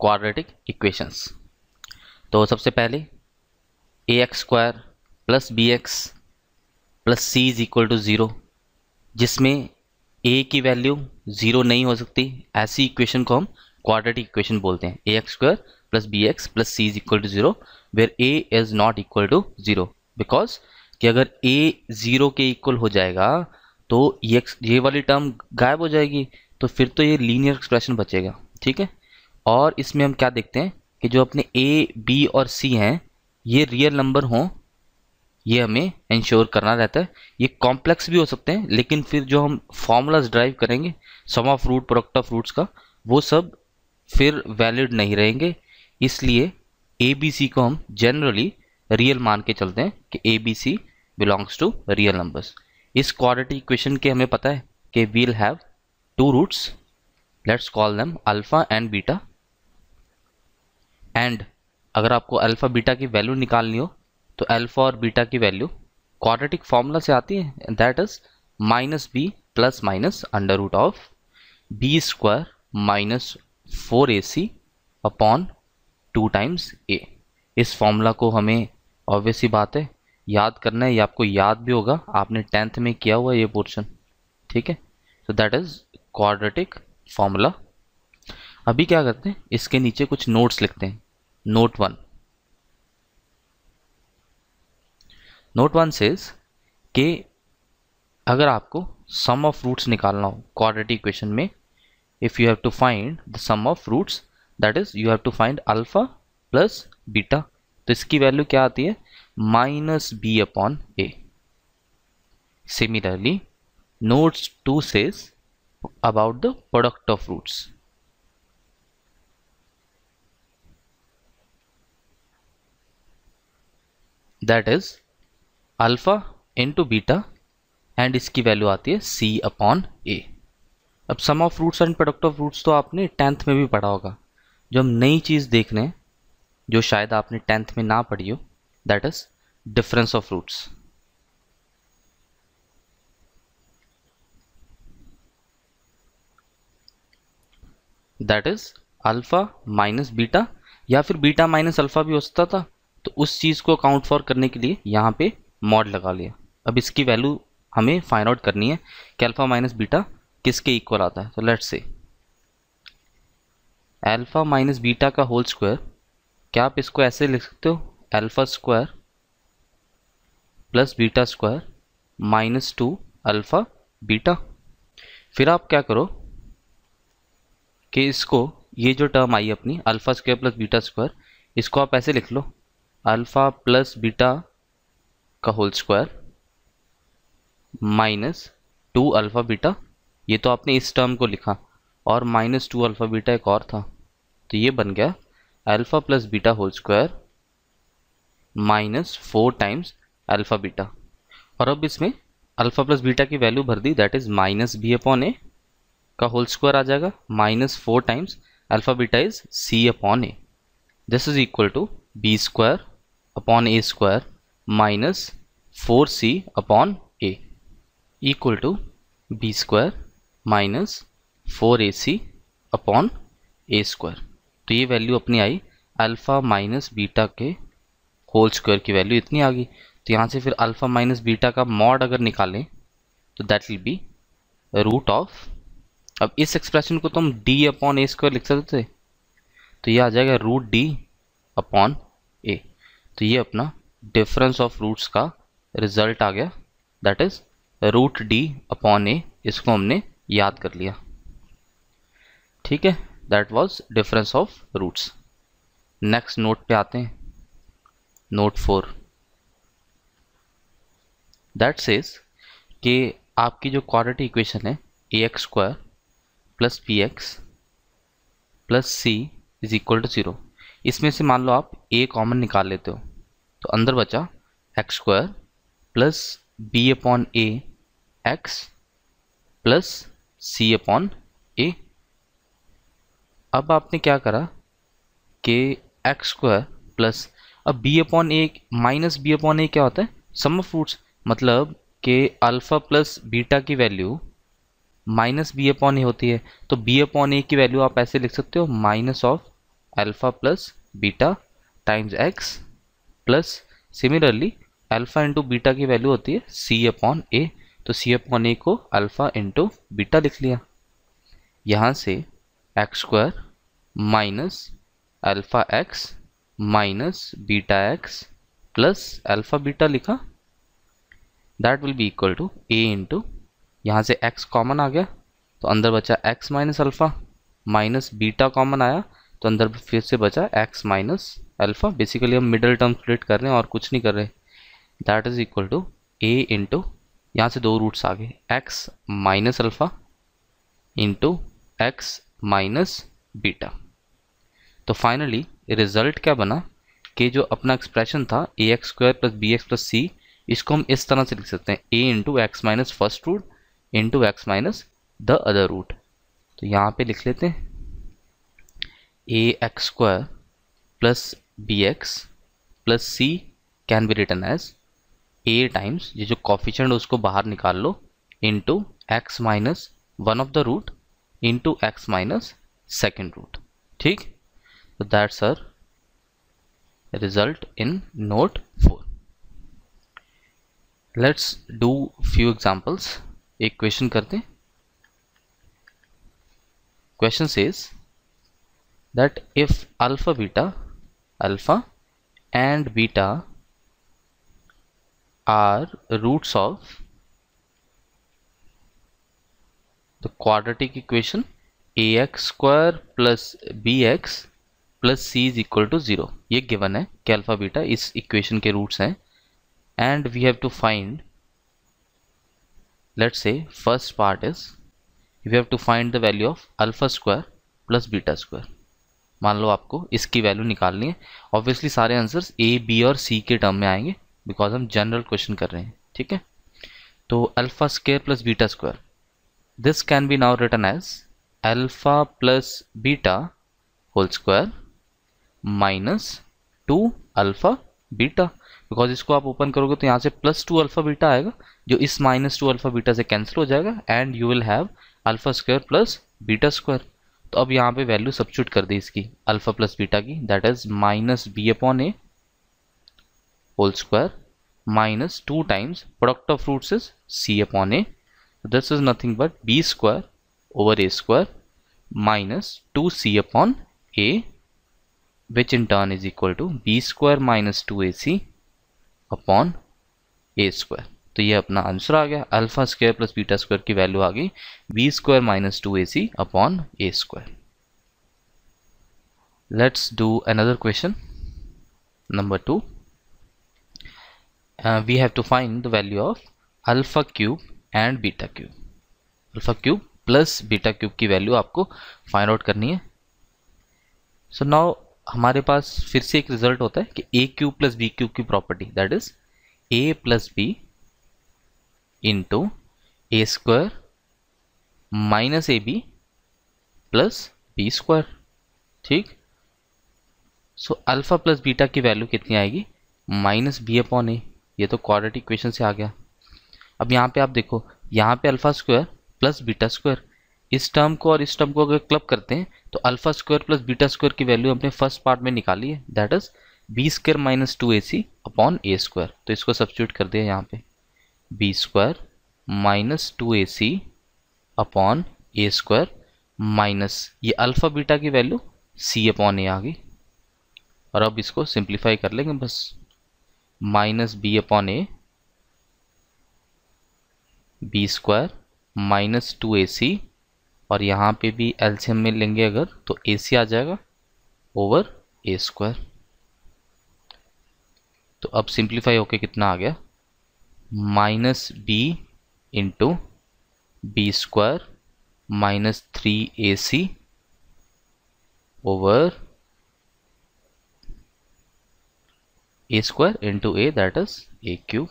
Quadratic equations तो सबसे पहले A x square plus B x plus C is equal to zero जिसमें A की वैल्यू ज़ीरो नहीं हो सकती ऐसी इक्वेशन को हम क्वाड्रेटिक इक्वेशन बोलते हैं ए x square plus B x plus C is equal to zero where A is not equal to zero because कि अगर ए ज़ीरो के इक्वल हो जाएगा तो ये ये वाली टर्म गायब हो जाएगी तो फिर तो ये लीनियर एक्सप्रेशन बचेगा ठीक है और इसमें हम क्या देखते हैं कि जो अपने ए बी और सी हैं ये रियल नंबर हों ये हमें इंश्योर करना रहता है ये कॉम्प्लेक्स भी हो सकते हैं लेकिन फिर जो हम फॉर्मूलाज ड्राइव करेंगे sum of root product of roots का वो सब फिर वैलिड नहीं रहेंगे इसलिए ए बी सी को हम जनरली रियल मान के चलते हैं कि A B C belongs to real numbers इस क्वाड्रेटिक इक्वेशन के हमें पता है कि we'll have two roots let's call them alpha and beta and अगर आपको अल्फ़ा बीटा की वैल्यू निकालनी हो तो अल्फ़ा और बीटा की वैल्यू क्वाड्रेटिक फार्मूला से आती है that is minus B plus minus under root of B square minus four A C upon two times A इस फॉर्मूला को हमें ऑब्वियस ही बात है याद करना है ये या आपको याद भी होगा आपने टेंथ में किया हुआ ये पोर्शन ठीक है so that is quadratic formula अभी क्या करते हैं इसके नीचे कुछ नोट्स लिखते हैं note 1 नोट वन सेज के अगर आपको सम ऑफ रूट्स निकालना हो क्वाड्रेटिक इक्वेशन में if you have to find the sum of roots that is you have to find alpha plus beta तो इसकी वैल्यू क्या आती है minus B upon A similarly notes to says about the product of roots that is alpha into beta and इसकी value आती है C upon A अब sum of roots and product of roots तो आपने tenth में भी पढ़ा होगा जो हम नई चीज़ देख रहे हैं जो शायद आपने टेंथ में ना पढ़ी हो that is difference of roots that is alpha minus beta या फिर बीटा माइनस अल्फ़ा भी हो सकता था उस चीज़ को अकाउंट फॉर करने के लिए यहाँ पे मॉड लगा लिया अब इसकी वैल्यू हमें फाइंड आउट करनी है कि अल्फ़ा माइनस बीटा किसके इक्वल आता है तो let say alpha minus beta का होल स्क्वायर क्या आप इसको ऐसे लिख सकते हो alpha square plus beta square minus two alpha beta फिर आप क्या करो कि इसको ये जो टर्म आई अपनी alpha square plus beta square इसको आप ऐसे लिख लो अल्फ़ा प्लस बीटा का whole square minus two alpha beta ये तो आपने इस टर्म को लिखा और माइनस टू अल्फ़ा बीटा एक और था तो ये बन गया alpha plus beta whole square minus four times alpha beta और अब इसमें अल्फ़ा प्लस बीटा की वैल्यू भर दी that is minus B upon A का होल स्क्वायर आ जाएगा minus four times alpha beta is C upon A this is equal to B square upon A square minus four C upon A equal to B square minus four A C upon A square तो ये value अपनी आई alpha minus beta के whole square की value इतनी आ गई तो यहाँ से फिर अल्फ़ा माइनस बीटा का मॉड अगर निकालें तो that will be root of अब इस एक्सप्रेशन को तो हम डी अपॉन ए स्क्वायर लिख सकते थे तो ये आ जाएगा रूट डी अपॉन तो ये अपना डिफरेंस ऑफ रूट्स का रिजल्ट आ गया that is root D upon A इसको हमने याद कर लिया ठीक है that was difference of roots next note पे आते हैं नोट फोर दैट सेज कि आपकी जो क्वाड्रेटिक इक्वेशन है ए x square plus P x plus C is equal to zero इसमें से मान लो आप ए कॉमन निकाल लेते हो तो अंदर बचा X square plus B upon A X plus C upon A अब आपने क्या करा कि एक्स स्क्वायर प्लस अब B upon A minus B upon A क्या होता है सम ऑफ रूट्स मतलब कि अल्फ़ा प्लस बीटा की value minus B upon A होती है तो बी अपॉन ए की वैल्यू आप ऐसे लिख सकते हो minus of alpha plus beta times X plus similarly alpha into beta की वैल्यू होती है सी अपॉन ए तो सी अपॉन ए को अल्फ़ा इंटू बीटा लिख लिया यहाँ से X square minus alpha X minus beta X plus alpha beta लिखा that will be equal to A into यहाँ से एक्स कॉमन आ गया तो अंदर बचा X minus alpha minus beta common आया तो अंदर फिर से बचा एक्स माइनस अल्फ़ा बेसिकली हम मिडल टर्म स्प्लिट कर रहे हैं और कुछ नहीं कर रहे that is equal to A into यहाँ से दो रूट्स आ गए x minus alpha into x minus beta तो फाइनली रिजल्ट क्या बना कि जो अपना एक्सप्रेशन था a x square plus B x plus c इसको हम इस तरह से लिख सकते हैं a into x minus first root into x minus the other root तो यहाँ पे लिख लेते हैं ए x square plus bx plus c can be written as a times ये जो कॉफिशेंट उसको बाहर निकाल लो into x minus one of the root into x minus second root ठीक तो that's our result in note four let's do few examples एक question करते question says that if alpha beta alpha alpha and beta are roots of equation a x square plus B x plus C is equal to zero ये given है कि alpha beta इस equation के roots हैं and we have to find let's say first part is we have to find the value of alpha square plus beta square मान लो आपको इसकी वैल्यू निकालनी है ऑब्वियसली सारे आंसर्स ए बी और सी के टर्म में आएंगे बिकॉज हम जनरल क्वेश्चन कर रहे हैं ठीक है तो alpha square plus beta square this can be now written as alpha plus beta whole square minus two alpha beta because इसको आप ओपन करोगे तो यहाँ से प्लस टू अल्फ़ा बीटा आएगा जो इस माइनस टू अल्फ़ा बीटा से कैंसिल हो जाएगा and you will have alpha square plus beta square तो अब यहाँ पे वैल्यू सब्सिट्यूट कर दी इसकी अल्फा प्लस बीटा की that is minus B upon a whole square minus two times product of roots is c upon A this is nothing but b square over a square minus two c upon a which in turn is equal to B square minus two a C upon A square तो ये अपना answer आ गया alpha square plus beta square की value आ गई b square minus two a C upon A square let's do another question number two we have to find the value of alpha cube and beta cube alpha cube plus beta cube की value आपको find out करनी है सो so now हमारे पास फिर से एक result होता है कि a cube plus b cube की property that is a plus b into a square minus a B plus b square ठीक सो अल्फ़ा प्लस बीटा की वैल्यू कितनी आएगी माइनस बी अपॉन ए ये तो क्वाड्रेटिक इक्वेशन से आ गया अब यहाँ पे आप देखो यहाँ पे alpha square plus beta square इस टर्म को और इस टर्म को अगर क्लब करते हैं तो alpha square plus beta square की वैल्यू हमने फर्स्ट पार्ट में निकाली है that is b square minus two a C upon A square तो इसको सब्सिट्यूट कर दिया यहाँ पे b square minus two a C upon A square minus ये अल्फ़ा बीटा की वैल्यू सी अपॉन ए आ गई और अब इसको सिंप्लीफाई कर लेंगे बस minus B upon a b square minus two a c और यहाँ पे भी एल्शियम में लेंगे अगर तो ए सी आ जाएगा ओवर ए स्क्वायर तो अब सिंप्लीफाई होके कितना आ गया minus b into b square minus three a c over a square into a that is a cube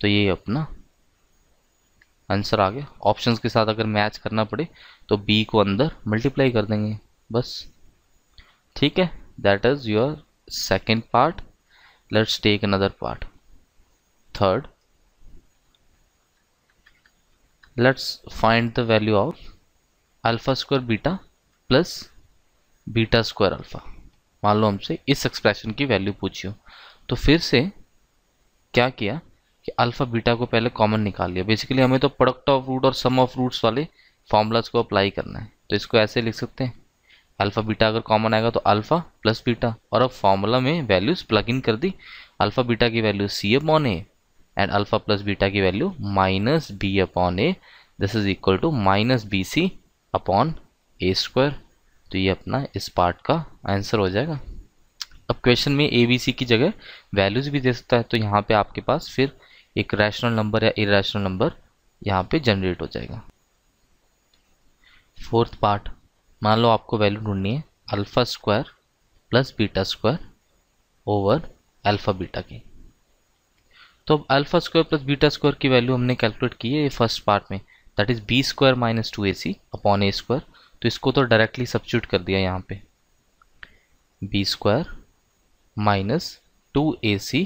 तो ये अपना आंसर आ गया ऑप्शंस के साथ अगर मैच करना पड़े तो बी को अंदर मल्टीप्लाई कर देंगे बस ठीक है that is your second part let's take another part third let's find the value of alpha square beta plus beta square alpha मान लो हमसे इस एक्सप्रेशन की वैल्यू पूछियो तो फिर से क्या किया कि अल्फ़ा बीटा को पहले कॉमन निकाल लिया बेसिकली हमें तो प्रोडक्ट ऑफ रूट और सम ऑफ रूट्स वाले फॉर्मूलाज को अप्लाई करना है तो इसको ऐसे लिख सकते हैं अल्फ़ा बीटा अगर कॉमन आएगा तो अल्फ़ा प्लस बीटा और अब फॉर्मूला में वैल्यूज़ प्लग इन कर दी अल्फ़ा बीटा की value c upon a and alpha plus beta की value minus B upon A this is equal to minus B c upon A square तो ये अपना इस पार्ट का आंसर हो जाएगा अब क्वेश्चन में ए बी सी की जगह वैल्यूज भी दे सकता है तो यहाँ पे आपके पास फिर एक रैशनल नंबर या इरेशनल नंबर यहाँ पे जनरेट हो जाएगा फोर्थ पार्ट मान लो आपको वैल्यू ढूंढनी है alpha square plus beta square over alpha beta की तो अब alpha square plus beta square की वैल्यू हमने कैलकुलेट की है ये फर्स्ट पार्ट में that is b square minus two a C upon A square तो इसको तो डायरेक्टली सब्सिट्यूट कर दिया यहाँ पे b square minus two a C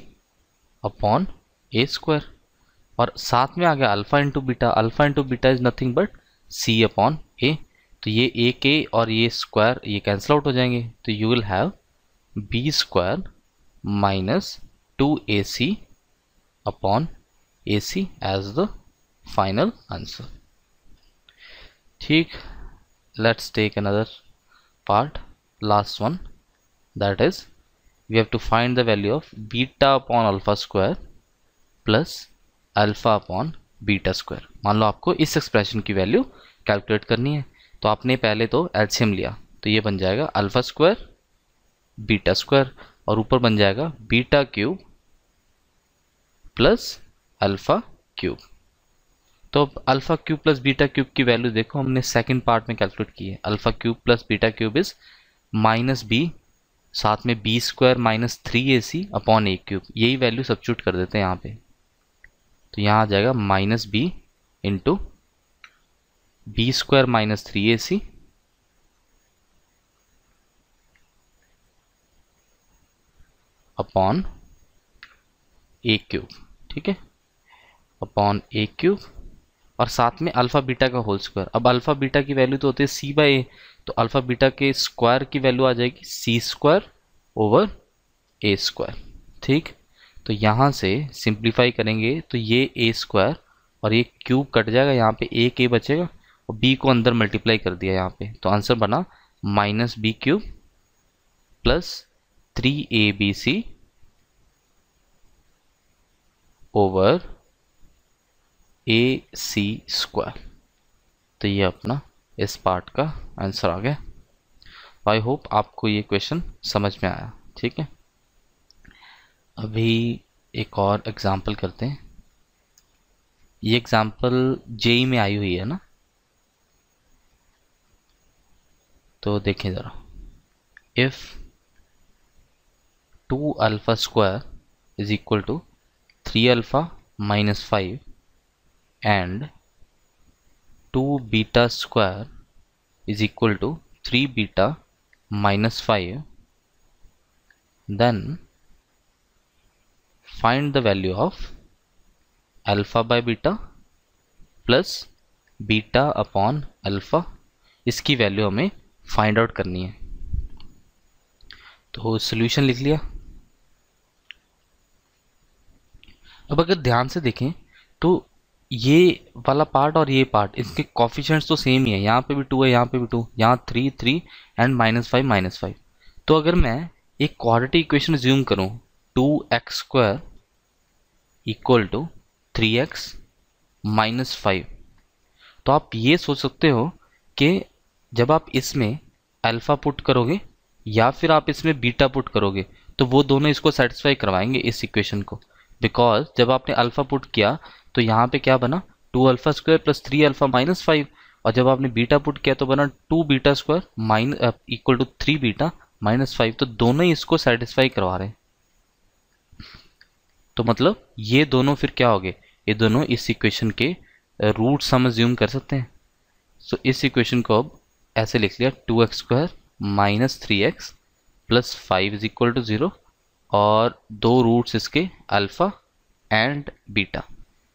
upon A square और साथ में आ गया alpha into beta alpha into beta is nothing but c upon a तो ये ए के और ये स्क्वायर ये कैंसिल आउट हो जाएंगे तो you will have b square minus two a c upon AC as the final answer. Theek, let's take another part, last one that is we have to find the value of beta upon alpha square plus alpha upon beta square मान लो आपको इस expression की value calculate करनी है तो आपने पहले तो एल्शियम लिया तो ये बन जाएगा अल्फ़ा स्क्वायर बीटा स्क्वायर और ऊपर बन जाएगा beta cube plus alpha cube तो अब alpha cube plus beta cube की वैल्यू देखो हमने सेकंड पार्ट में कैलकुलेट की है alpha cube plus beta cube is minus b साथ में b square minus three a C upon a cube यही वैल्यू सब्चूट कर देते हैं यहाँ पे तो यहाँ आ जाएगा minus b into b square minus three a C upon a cube ठीक है अपॉन ए क्यूब और साथ में अल्फ़ा बीटा का होल स्क्वायर अब अल्फ़ा बीटा की वैल्यू तो होती है सी बाई ए तो अल्फ़ा बीटा के स्क्वायर की वैल्यू आ जाएगी c square over a square ठीक तो यहाँ से सिंप्लीफाई करेंगे तो ये ए स्क्वायर और ये क्यूब कट जाएगा यहाँ पे ए के बचेगा और बी को अंदर मल्टीप्लाई कर दिया यहाँ पे तो आंसर बना minus b cube plus three a B c over a c square तो ये अपना इस पार्ट का आंसर आ गया आई होप आपको ये क्वेश्चन समझ में आया ठीक है अभी एक और एग्जाम्पल करते हैं ये एग्जाम्पल जेई में आई हुई है ना तो देखें ज़रा if two alpha square is equal to 3 alpha minus 5 and 2 beta square is equal to 3 beta minus 5 then find the value of alpha by beta plus beta upon alpha इसकी value हमें find out करनी है तो solution लिख लिया अब अगर ध्यान से देखें तो ये वाला पार्ट और ये पार्ट इसके कॉफिशेंट्स तो सेम ही है यहाँ पे भी टू है यहाँ पे भी टू यहाँ three three and minus five minus five तो अगर मैं एक क्वाड्रेटिक इक्वेशन ज्यूम करूँ two x square equal to three x minus five तो आप ये सोच सकते हो कि जब आप इसमें अल्फ़ा पुट करोगे या फिर आप इसमें बीटा पुट करोगे तो वो दोनों इसको सेटिस्फाई करवाएंगे इस इक्वेशन को बिकॉज जब आपने अल्फ़ा पुट किया तो यहाँ पे क्या बना two alpha square plus three alpha minus five और जब आपने बीटा पुट किया तो बना two beta square minus equal to three beta minus five तो दोनों ही इसको सेटिस्फाई करवा रहे हैं तो मतलब ये दोनों फिर क्या हो गए ये दोनों इस इक्वेशन के रूट हम ज्यूम कर सकते हैं सो so, इस इक्वेशन को अब ऐसे लिख लिया two x square minus three x plus five is equal to zero और दो रूट्स इसके अल्फ़ा एंड बीटा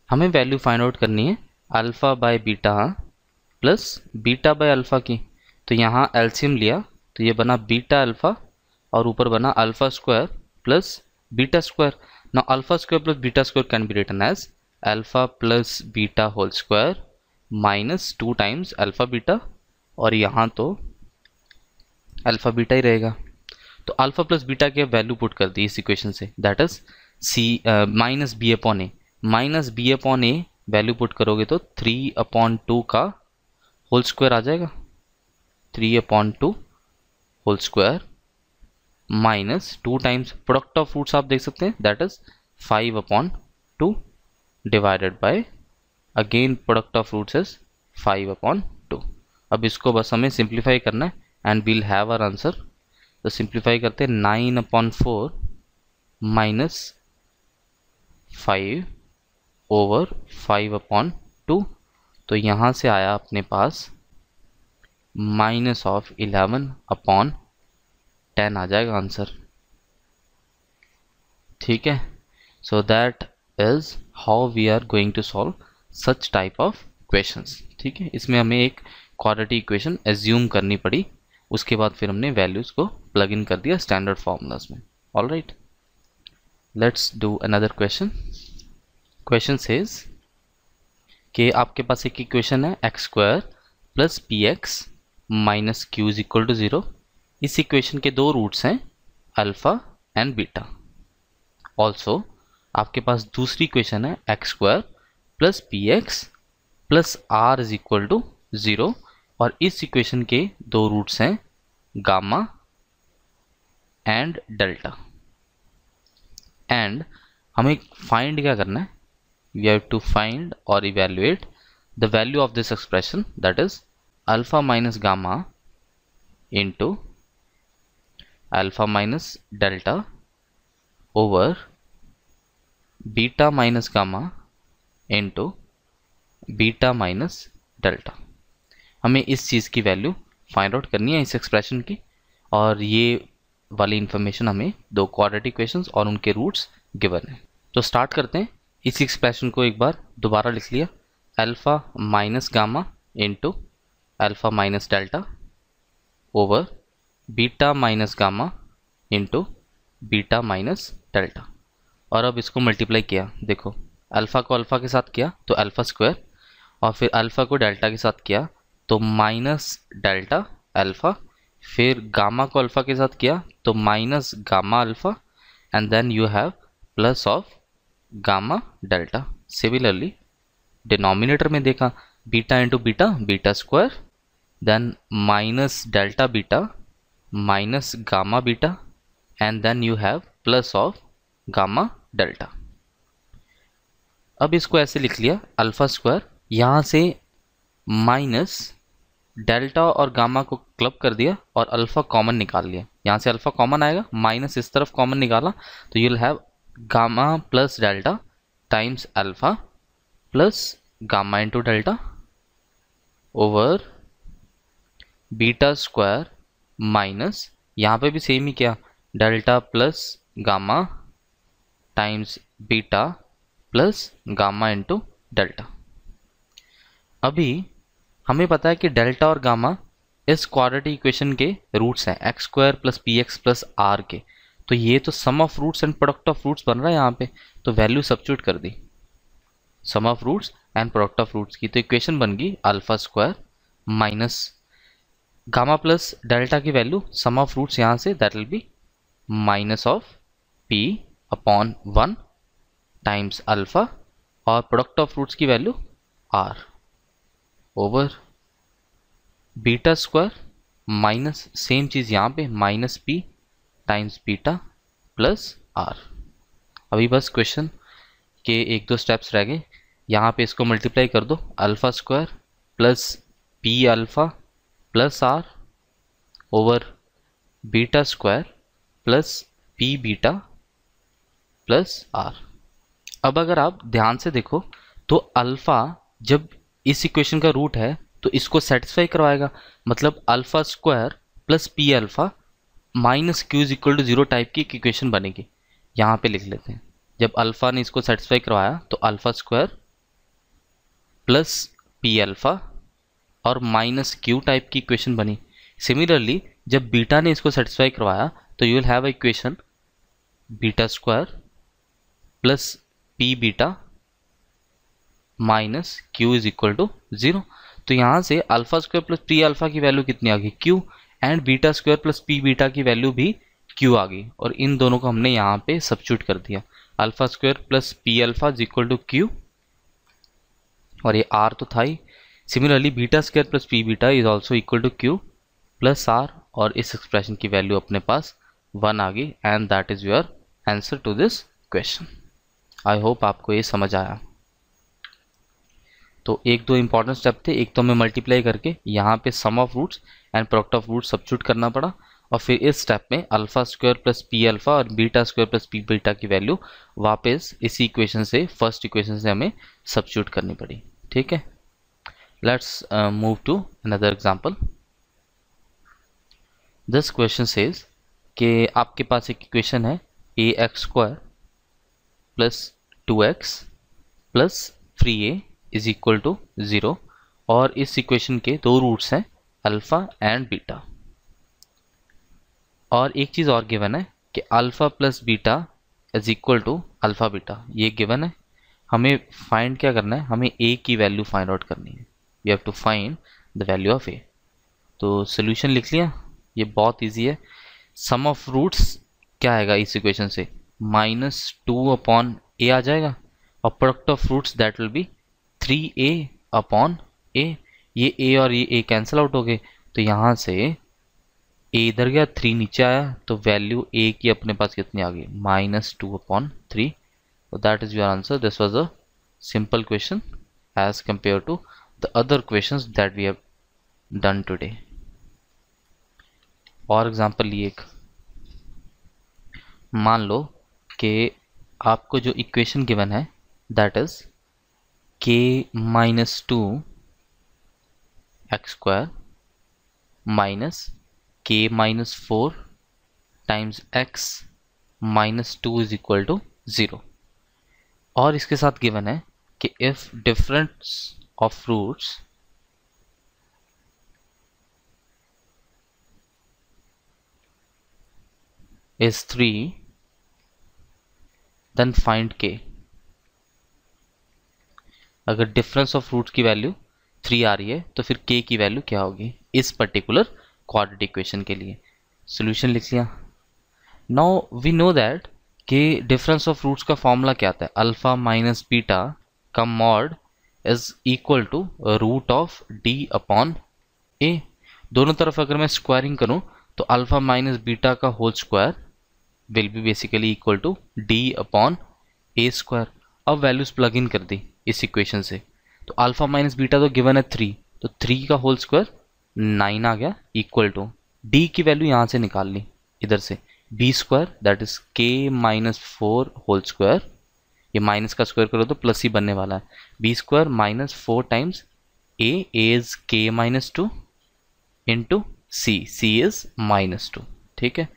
हमें वैल्यू फाइंड आउट करनी है alpha by beta plus beta by alpha की तो यहाँ एल्शियम लिया तो ये बना बीटा अल्फ़ा और ऊपर बना alpha square plus beta square ना alpha square plus beta square can be written as alpha plus beta whole square minus two times alpha beta और यहाँ तो अल्फ़ा बीटा ही रहेगा तो अल्फा प्लस बीटा की वैल्यू पुट कर दी इस इक्वेशन से that is c minus B upon A minus B upon a value put करोगे तो थ्री अपॉन टू का होल स्क्वायर आ जाएगा three upon two whole square minus two times product of roots आप देख सकते हैं that is five upon two divided by again product of roots is five upon two अब इसको बस हमें सिंप्लीफाई करना है and we'll have our answer तो सिंप्लीफाई करते हैं nine upon four minus five over five upon two तो यहाँ से आया अपने पास minus of eleven upon ten आ जाएगा आंसर ठीक है so that is how we are going to solve such type of questions ठीक है इसमें हमें एक क्वालिटी इक्वेशन एज्यूम करनी पड़ी उसके बाद फिर हमने वैल्यूज़ को प्लग इन कर दिया स्टैंडर्ड फॉर्मूलाज में all right let's do another question question says कि आपके पास एक इक्वेशन है x square plus P x minus q is equal to zero इस इक्वेशन के दो रूट्स हैं अल्फ़ा एंड बीटा ऑल्सो आपके पास दूसरी इक्वेशन है x square plus P x plus r is equal to zero और इस इक्वेशन के दो रूट्स हैं गामा एंड डेल्टा एंड हमें फाइंड क्या करना है वी हैव टू फाइंड और evaluate the value of this expression that is alpha minus gamma into alpha minus delta over beta minus gamma into beta minus delta हमें इस चीज़ की value find out करनी है इस एक्सप्रेशन की और ये वाली इन्फॉर्मेशन हमें दो क्वाड्रेटिक इक्वेशन और उनके रूट्स गिवन है तो स्टार्ट करते हैं इसी एक्सप्रेशन को एक बार दोबारा लिख लिया alpha minus gamma into alpha minus delta over beta minus gamma into beta minus delta और अब इसको मल्टीप्लाई किया देखो अल्फ़ा को अल्फ़ा के साथ किया तो अल्फ़ा स्क्वायर और फिर अल्फ़ा को डेल्टा के साथ किया तो माइनस डेल्टा अल्फ़ा फिर गामा को अल्फ़ा के साथ किया तो minus gamma alpha and then you have plus of gamma delta similarly denominator में देखा beta into beta beta square then minus delta beta minus gamma beta and then you have plus of gamma delta अब इसको ऐसे लिख लिया alpha square यहाँ से minus delta और गामा को क्लब कर दिया और अल्फ़ा कॉमन निकाल लिया यहाँ से अल्फ़ा कॉमन आएगा माइनस इस तरफ कॉमन निकाला तो you'll have gamma plus delta times alpha plus gamma into delta over beta square minus यहाँ पे भी सेम ही क्या delta plus gamma times beta plus gamma into delta अभी हमें पता है कि डेल्टा और गामा इस क्वाड्रेटिक इक्वेशन के रूट्स हैं x square plus P x plus r के तो ये तो sum of roots and product of roots बन रहा है यहाँ पे तो वैल्यू सब्सिट्यूट कर दी sum of roots and product of roots की तो इक्वेशन बन गई alpha square minus gamma plus delta की वैल्यू सम ऑफ रूट्स यहाँ से that will be minus of p upon one times alpha और प्रोडक्ट ऑफ रूट्स की value r over beta square minus same चीज़ यहाँ पे minus p times beta plus r अभी बस क्वेश्चन के एक दो स्टेप्स रह गए यहाँ पे इसको मल्टीप्लाई कर दो alpha square plus p alpha plus r over beta square plus p beta plus r अब अगर आप ध्यान से देखो तो अल्फ़ा जब इस इक्वेशन का रूट है तो इसको सेटिस्फाई करवाएगा मतलब alpha square plus p alpha minus q is equal to zero type की एक इक्वेशन बनेगी यहाँ पे लिख लेते हैं जब अल्फ़ा ने इसको सेटिस्फाई करवाया तो alpha square plus p alpha और माइनस क्यू टाइप की इक्वेशन बनी सिमिलरली जब बीटा ने इसको सेटिस्फाई करवाया तो you will have a equation beta square plus p beta minus q is equal to zero तो यहाँ से alpha square plus p alpha की वैल्यू कितनी आ गई q and beta square plus p beta की वैल्यू भी क्यू आ गई और इन दोनों को हमने यहाँ पे सब्स्टिट्यूट कर दिया alpha square plus p alpha is equal to q और ये आर तो था ही similarly beta square plus p beta is also equal to q plus r और इस एक्सप्रेशन की वैल्यू अपने पास वन आ गई and that is your answer to this question I hope आपको ये समझ आया तो एक दो इंपॉर्टेंट स्टेप थे एक तो हमें मल्टीप्लाई करके यहाँ पे sum of roots and product of roots substitute करना पड़ा और फिर इस स्टेप में alpha square plus p alpha और beta square plus p beta की वैल्यू वापस इसी इक्वेशन से फर्स्ट इक्वेशन से हमें सब्सिट्यूट करनी पड़ी ठीक है let's move to another example this question says के आपके पास एक इक्वेशन है ए x square plus two x plus three a is equal to zero और इस इक्वेशन के दो रूट्स हैं अल्फ़ा एंड बीटा और एक चीज़ और गिवन है कि alpha plus beta is equal to alpha beta ये गिवन है हमें फाइंड क्या करना है हमें ए की वैल्यू फाइंड आउट करनी है we have to find the value of a तो सोल्यूशन लिख लिया ये बहुत ईजी है सम ऑफ रूट्स क्या आएगा इस इक्वेशन से माइनस टू अपॉन ए आ जाएगा और product of roots that will be three a upon a ये ए और ये ए कैंसिल आउट हो गए तो यहाँ से ए इधर गया थ्री नीचे आया तो वैल्यू ए की अपने पास कितनी आ गई minus two upon three that is your answer this was a simple question as compare to the other questions that we have done today और एग्जाम्पल लिए एक मान लो कि आपको जो इक्वेशन गिवन है that is k minus 2 x square minus k minus 4 times x minus two is equal to zero और इसके साथ गिवन है कि if difference of roots is 3 then find k अगर डिफरेंस ऑफ रूट की value three आ रही है तो फिर के की वैल्यू क्या होगी इस पर्टिकुलर क्वाड्रेटिक इक्वेशन के लिए सोल्यूशन लिख लिया नाउ वी नो दैट कि डिफरेंस ऑफ रूट्स का फॉर्मूला क्या आता है अल्फा माइनस बीटा का mod is equal to root of d upon a दोनों तरफ अगर मैं स्क्वायरिंग करूं तो अल्फा माइनस बीटा का whole square will be basically equal to d upon A square अब वैल्यूज प्लग इन कर दी इस इक्वेशन से तो अल्फा माइनस बीटा तो गिवन है थ्री तो थ्री का होल स्क्वायर नाइन आ गया इक्वल टू डी की वैल्यू यहाँ से निकाल ली इधर से b square that is k minus four whole square ये माइनस का स्क्वायर करो तो प्लस ही बनने वाला है b square minus four times a is k minus two into c c is minus two ठीक है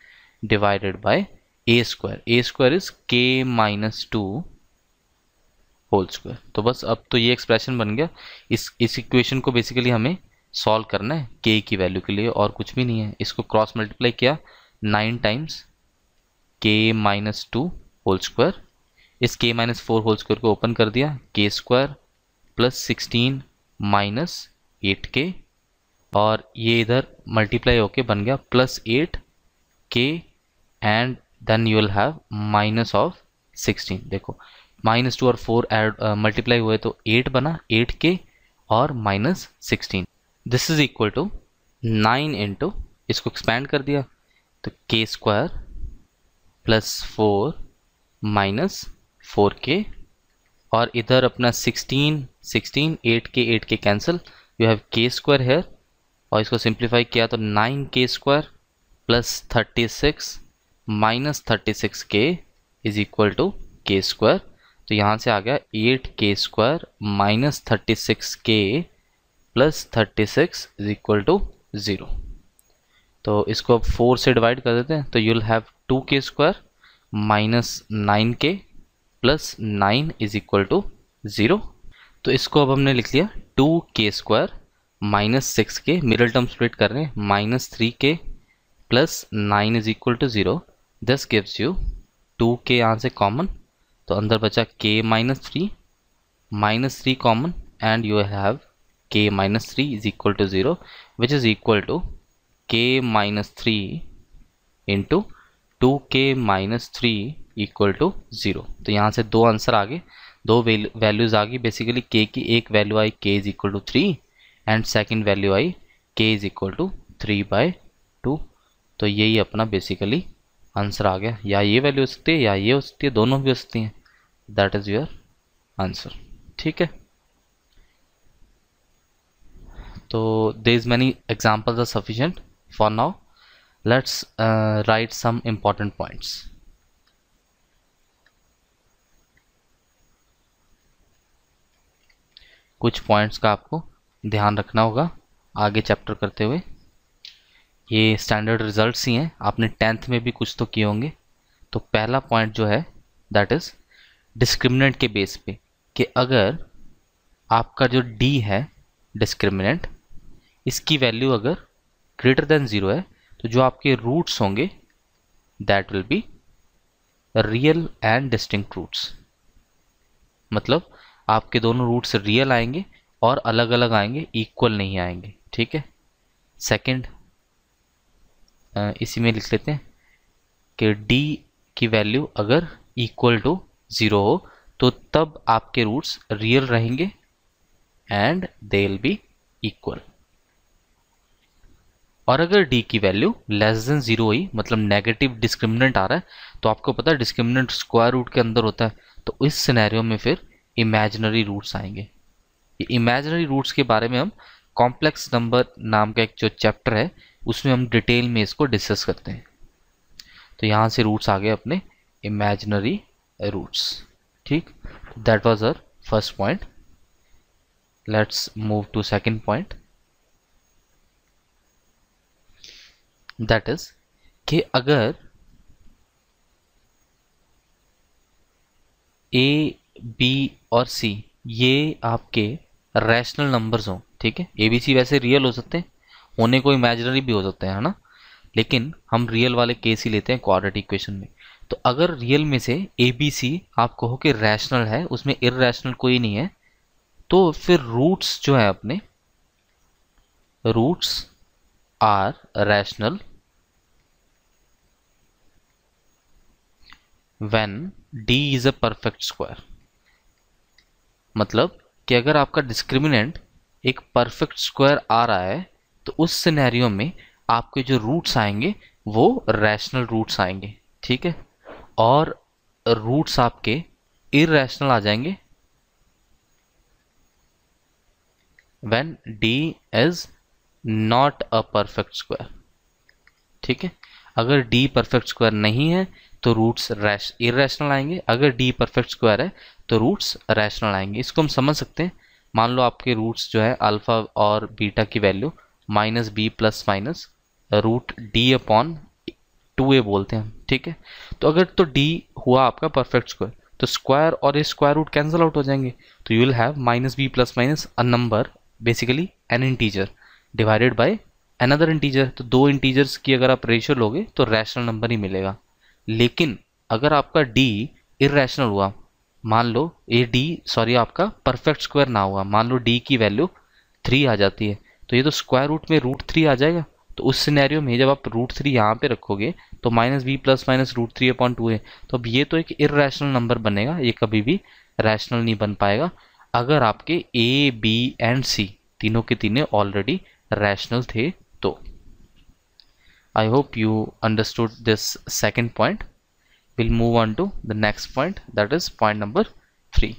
divided by a square a square is k minus two whole square तो बस अब तो ये एक्सप्रेशन बन गया इस इस इक्वेशन को बेसिकली हमें सॉल्व करना है के की वैल्यू के लिए और कुछ भी नहीं है इसको क्रॉस मल्टीप्लाई किया nine times k minus two whole square इस k minus four whole square को ओपन कर दिया k square plus sixteen minus eight k और ये इधर मल्टीप्लाई होके बन गया plus eight k and then you will have minus of sixteen देखो माइनस टू और फोर एड मल्टीप्लाई हुए तो एट बना एट के और minus sixteen this is equal to nine into इसको एक्सपैंड कर दिया तो k square plus four minus four k और इधर अपना sixteen sixteen eight k eight k cancel you have k square here और इसको सिंप्लीफाई किया तो nine k square plus thirty six minus thirty six k is equal to k square तो यहाँ से आ गया eight k square minus thirty six k plus thirty six is equal to zero तो इसको अब फोर से डिवाइड कर देते हैं तो you'll have two k square minus nine k plus nine is equal to zero तो इसको अब हमने लिख लिया two k square minus six k middle term split कर रहे हैं minus three k plus nine is equal to zero this gives you two k यहाँ से कॉमन तो अंदर बचा k minus three minus three common and you have k minus three is equal to zero which is equal to k minus three into two k minus three equal to zero तो यहाँ से दो answer आ गए दो values आ गई basically के की एक वैल्यू आई k is equal to three and second value आई k is equal to three by two तो यही अपना बेसिकली आंसर आ गया या ये वैल्यू हो सकती है या ये हो सकती है दोनों भी हो सकती हैं दैट इज़ योर आंसर ठीक है तो these many examples are sufficient for now let's write some important points कुछ पॉइंट्स का आपको ध्यान रखना होगा आगे चैप्टर करते हुए ये स्टैंडर्ड रिजल्ट्स ही हैं आपने टेंथ में भी कुछ तो किए होंगे तो पहला पॉइंट जो है दैट इज़ डिस्क्रिमिनेंट के बेस पे कि अगर आपका जो डी है डिस्क्रिमिनेंट इसकी वैल्यू अगर ग्रेटर देन ज़ीरो है तो जो आपके रूट्स होंगे that will be real and distinct roots मतलब आपके दोनों रूट्स रियल आएंगे और अलग अलग आएंगे इक्वल नहीं आएंगे ठीक है सेकंड इसी में लिख लेते हैं कि डी की वैल्यू अगर इक्वल टू ज़ीरो हो तो तब आपके रूट्स रियल रहेंगे and they will be equal और अगर डी की वैल्यू लेस देन जीरो हुई मतलब नेगेटिव डिस्क्रिमिनेंट आ रहा है तो आपको पता है डिस्क्रिमिनेंट स्क्वायर रूट के अंदर होता है तो इस सिनेरियो में फिर इमेजनरी रूट्स आएंगे ये इमेजनरी रूट्स के बारे में हम कॉम्प्लेक्स नंबर नाम का एक जो चैप्टर है उसमें हम डिटेल में इसको डिस्कस करते हैं तो यहाँ से रूट्स आ गए अपने इमेजनरी roots ठीक that was our first point let's move to second point that is कि अगर ए बी और सी ये आपके रैशनल नंबर्स हों ठीक है ए बी सी वैसे रियल हो सकते हैं होने को इमेजनरी भी हो सकते हैं है ना लेकिन हम रियल वाले केस ही लेते हैं क्वाड्रेटिक इक्वेशन में तो अगर रियल में से ए बी सी आप कहो कि रैशनल है उसमें इरेशनल कोई नहीं है तो फिर रूट्स जो है अपने roots are rational when d is a perfect square मतलब कि अगर आपका डिस्क्रिमिनेंट एक परफेक्ट स्क्वायर आ रहा है तो उस सिनेरियो में आपके जो रूट्स आएंगे वो रैशनल रूट्स आएंगे ठीक है और रूट्स आपके इेशनल आ जाएंगे when d is not a perfect square ठीक है अगर डी परफेक्ट स्क्वायर नहीं है तो रूट्स इेशनल आएंगे अगर डी परफेक्ट स्क्वायर है तो रूट्स रैशनल आएंगे इसको हम समझ सकते हैं मान लो आपके रूट्स जो है अल्फ़ा और बीटा की value minus B plus minus root D upon two a बोलते हैं ठीक है तो अगर तो डी हुआ आपका परफेक्ट स्क्वायर तो स्क्वायर और ये स्क्वायर रूट कैंसिल आउट हो जाएंगे तो you will have minus B plus minus a number basically an integer divided by another integer तो दो इंटीजर्स की अगर आप रेशियो लोगे तो रैशनल नंबर ही मिलेगा लेकिन अगर आपका डी इरेशनल हुआ मान लो ए डी सॉरी आपका परफेक्ट स्क्वायर ना हुआ मान लो डी की वैल्यू थ्री आ जाती है तो ये तो स्क्वायर रूट में रूट थ्री आ जाएगा तो उस सिनेरियो में जब आप रूट थ्री यहाँ पे रखोगे तो minus B plus minus root three upon two है तो अब ये तो एक इरेशनल नंबर बनेगा ये कभी भी रैशनल नहीं बन पाएगा अगर आपके ए बी एंड सी तीनों के तीनों ऑलरेडी रैशनल थे तो I hope you understood this second point will move on to the next point that is point number three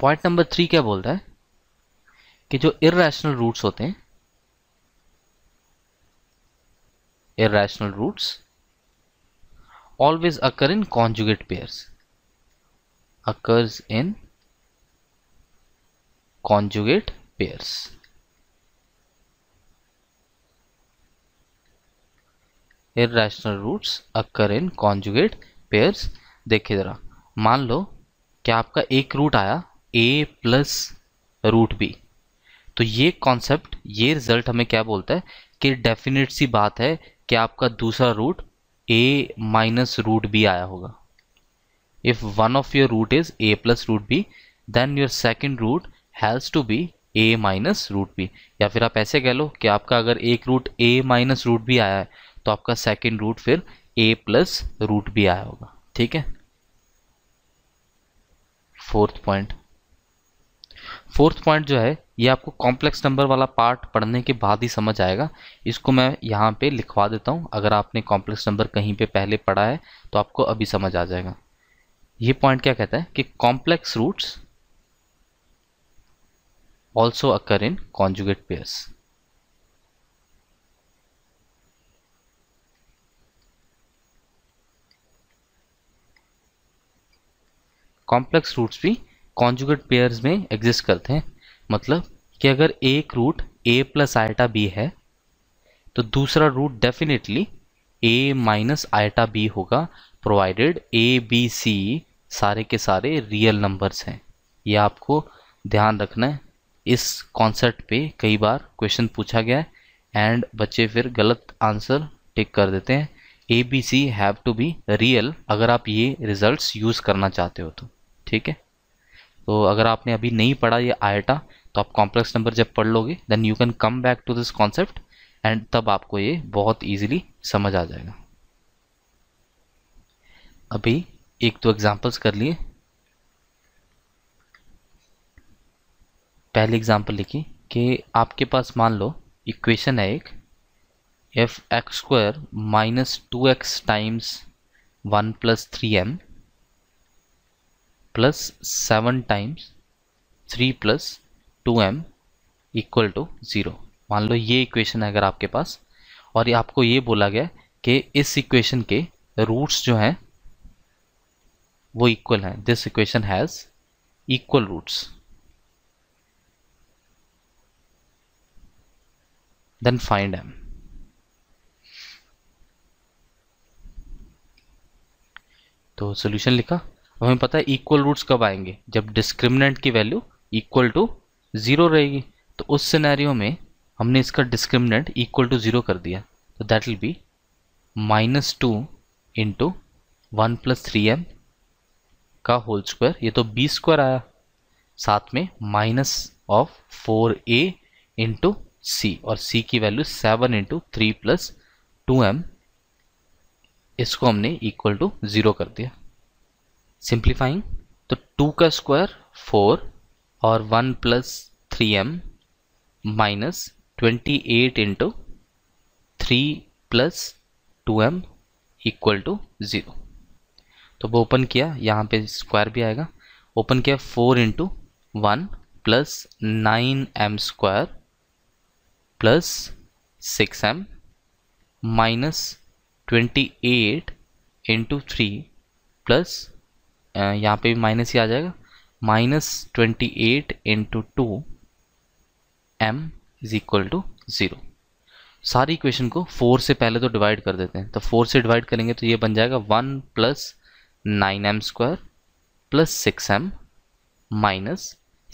point number three क्या बोल रहा है कि जो इरेशनल रूट्स होते हैं irrational roots always occur in conjugate pairs occurs in conjugate pairs irrational roots occur in conjugate pairs देखिए ज़रा मान लो कि आपका एक रूट आया a प्लस रूट बी तो ये कॉन्सेप्ट ये रिजल्ट हमें क्या बोलता है कि डेफिनेट सी बात है कि आपका दूसरा root a minus root b आया होगा if one of your root is a plus root b then your second root has to be a minus root b या फिर आप ऐसे कह लो कि आपका अगर एक root a minus root b आया है तो आपका सेकेंड रूट फिर ए प्लस रूट बी आया होगा ठीक है फोर्थ पॉइंट फोर्थ पॉइंट जो है ये आपको कॉम्प्लेक्स नंबर वाला पार्ट पढ़ने के बाद ही समझ आएगा इसको मैं यहाँ पे लिखवा देता हूँ अगर आपने कॉम्प्लेक्स नंबर कहीं पे पहले पढ़ा है तो आपको अभी समझ आ जाएगा ये पॉइंट क्या कहता है कि complex roots also occur in conjugate pairs complex roots भी कॉन्जुगेट पेयर्स में एग्जिस्ट करते हैं मतलब कि अगर एक root a plus iota b है तो दूसरा root definitely a minus iota b होगा प्रोवाइडेड ए बी सी सारे के सारे रियल नंबर्स हैं ये आपको ध्यान रखना है इस कॉन्सेप्ट पे कई बार क्वेश्चन पूछा गया है एंड बच्चे फिर गलत आंसर टिक कर देते हैं a B c have to be real अगर आप ये रिजल्ट्स यूज़ करना चाहते हो तो ठीक है तो अगर आपने अभी नहीं पढ़ा ये आयटा तो आप कॉम्प्लेक्स नंबर जब पढ़ लोगे then you can come back to this concept and तब आपको ये बहुत ईजिली समझ आ जाएगा अभी एक दो एग्जाम्पल्स कर लिए पहली एग्जाम्पल लिखी कि आपके पास मान लो इक्वेशन है एक f x square minus two x times one plus three m plus seven times three plus two m equal to zero मान लो ये इक्वेशन है अगर आपके पास और ये आपको ये बोला गया कि इस इक्वेशन के रूट्स जो हैं वो इक्वल हैं this equation has equal roots then find m तो सोल्यूशन लिखा अब हमें पता है इक्वल रूट्स कब आएंगे जब डिस्क्रिमिनेंट की वैल्यू इक्वल टू ज़ीरो रहेगी तो उस सिनेरियो में हमने इसका डिस्क्रिमिनेंट इक्वल टू ज़ीरो कर दिया तो that will be minus two into one plus three M का होल स्क्वायर ये तो बी स्क्वायर आया साथ में minus of four A into C और सी की value seven into three plus two M इसको हमने इक्वल टू ज़ीरो कर दिया सिंप्लीफाइंग तो टू का स्क्वायर फोर और 1 plus three m minus twenty eight into three plus two m equal to zero तो वो ओपन किया यहाँ पे स्क्वायर भी आएगा ओपन किया four into one plus nine m square plus six m minus twenty eight into three plus यहाँ पे भी माइनस ही आ जाएगा minus twenty eight into two m is equal to zero सारी इक्वेशन को फोर से पहले तो डिवाइड कर देते हैं तो फोर से डिवाइड करेंगे तो ये बन जाएगा one plus nine m square plus six m minus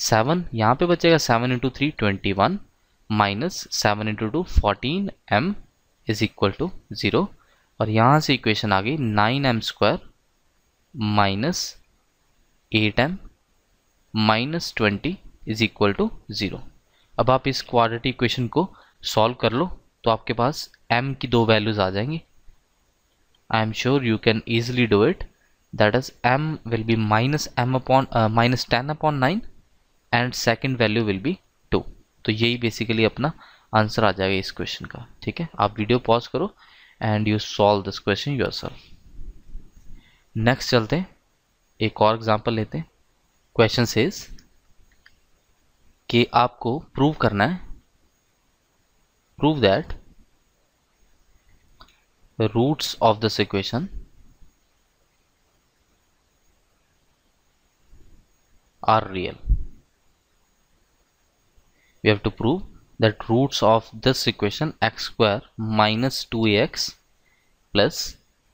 seven यहाँ पर बचेगा seven into three twenty one minus seven into two fourteen m is equal to zero और यहाँ से इक्वेशन आ गई nine m square minus eight m minus twenty is equal to zero अब आप इस क्वाड्रेटिक इक्वेशन को सॉल्व कर लो तो आपके पास m की दो वैल्यूज़ आ जाएंगी I am sure you can easily do it that is m will be minus m upon minus ten upon nine and second value will be two तो यही बेसिकली अपना आंसर आ जाएगा इस क्वेश्चन का ठीक है आप वीडियो पॉज करो and you solve this question yourself next चलते हैं एक और एग्जाम्पल लेते हैं क्वेश्चन सेज कि आपको प्रूव करना है prove that roots of this equation are real. We have to prove that roots of this equation x square minus x plus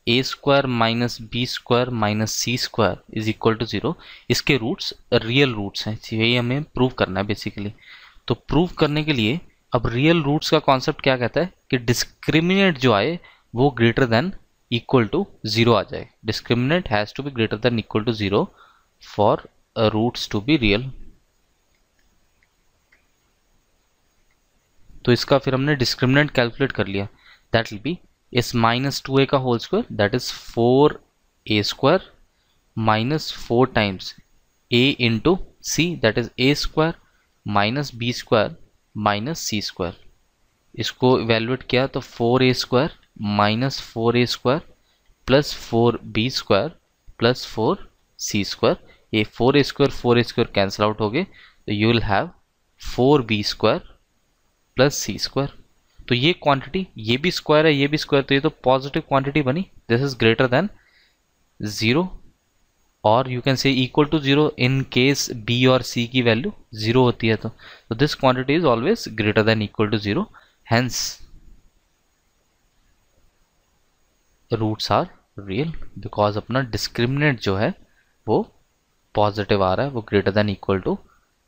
a square minus B square minus c square is equal to zero इसके roots real roots हैं यही हमें prove करना है basically तो prove करने के लिए अब रियल रूट्स का कॉन्सेप्ट क्या कहता है कि डिस्क्रिमिनेट जो आए वो greater than equal to zero आ जाए discriminate has to be greater than equal to zero for roots to be real तो इसका फिर हमने डिस्क्रिमिनेंट कैलकुलेट कर लिया that will be is minus two a का whole square that is four a square minus four times a into c that is a square minus B square minus c square इसको evaluate किया तो four a square minus four a square plus four b square plus four c square ये four a square four a square cancel out हो गए तो you will have four b square plus C square तो ये quantity ये भी square है ये भी स्क्वायर तो ये तो पॉजिटिव क्वांटिटी बनी this is greater than zero और you can say equal to zero in case B और सी की वैल्यू ज़ीरो होती है तो this quantity is always greater than equal to zero hence roots are real because अपना discriminate जो है वो पॉजिटिव आ रहा है वो greater than equal to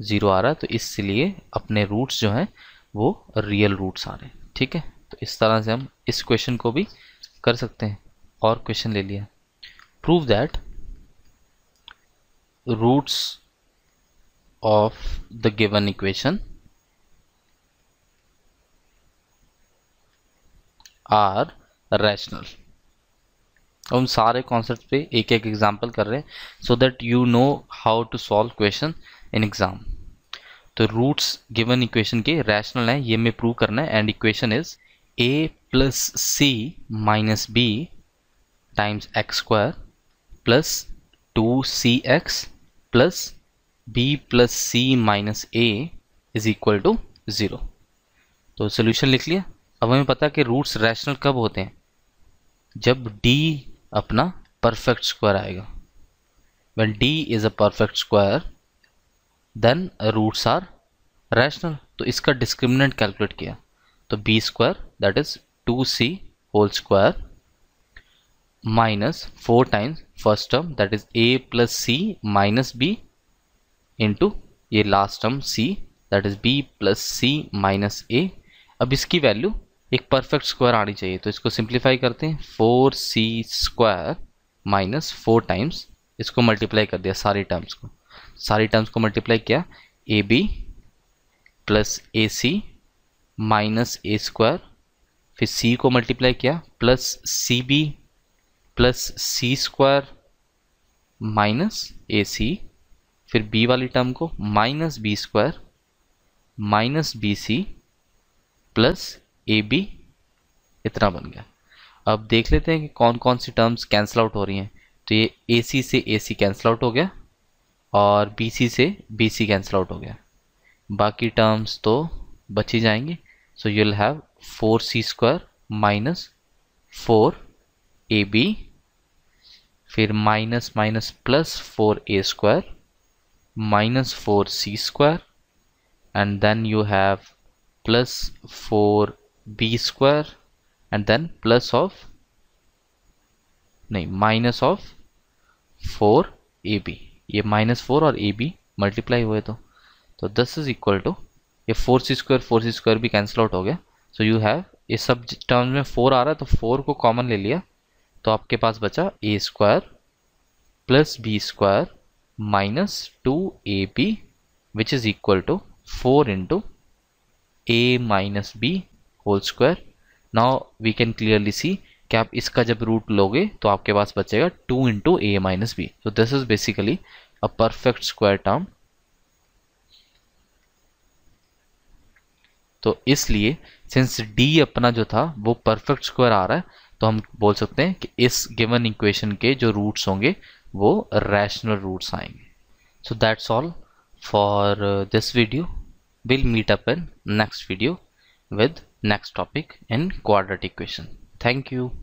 zero आ रहा है तो इसलिए अपने रूट्स जो हैं वो रियल रूट्स आ रहे हैं ठीक है तो इस तरह से हम इस क्वेश्चन को भी कर सकते हैं और क्वेश्चन ले लिया prove that roots of the given equation are rational हम सारे कॉन्सेप्ट पे एक एक एग्जांपल कर रहे हैं so that you know how to solve question in exam तो रूट्स गिवन इक्वेशन के रैशनल हैं ये हमें प्रूव करना है and equation is a plus c minus b times x square plus two c x plus b plus c minus a is equal to zero तो solution लिख लिया अब हमें पता कि रूट्स रैशनल कब होते हैं जब डी अपना परफेक्ट स्क्वायर आएगा well D is a perfect square then roots are rational तो इसका डिस्क्रिमिनेंट कैलकुलेट किया तो B square that is two c whole square minus four times first term that is a plus c minus b into ये last term c that is b plus c minus a अब इसकी value एक perfect square आनी चाहिए तो इसको simplify करते हैं four c square minus four times इसको मल्टीप्लाई कर दिया सारी टर्म्स को सारी टर्म्स को मल्टीप्लाई किया A B plus A C minus A square फिर सी को मल्टीप्लाई किया plus C B plus C square minus A C फिर बी वाली टर्म को minus B square minus B C plus A B इतना बन गया अब देख लेते हैं कि कौन कौन सी टर्म्स कैंसिल आउट हो रही हैं तो ये ए सी से ए सी कैंसिल आउट हो गया और बी सी से बी सी कैंसिल आउट हो गया बाकी टर्म्स तो बची जाएंगे so you will have four c square minus four a b फिर minus minus plus four a square minus four c square and then you have plus four b square and then plus of नहीं minus of four a b ये minus four और a b multiply हुए तो तो this is equal to ये four c square four c square भी cancel out हो गया सो यू हैव ये सब टर्म्स में फोर आ रहा है तो फोर को कॉमन ले लिया तो आपके पास बचा a square plus b square minus two a b which is equal to four into a minus b whole square now we can clearly see कि आप इसका जब रूट लोगे तो आपके पास बचेगा two into a minus b तो this is basically a perfect square term तो इसलिए सिंस डी अपना जो था वो परफेक्ट स्क्वायर आ रहा है तो हम बोल सकते हैं कि इस गिवन इक्वेशन के जो रूट्स होंगे वो रैशनल रूट्स आएंगे so that's all for this video will meet up in next video with next topic in quadratic equation Thank you.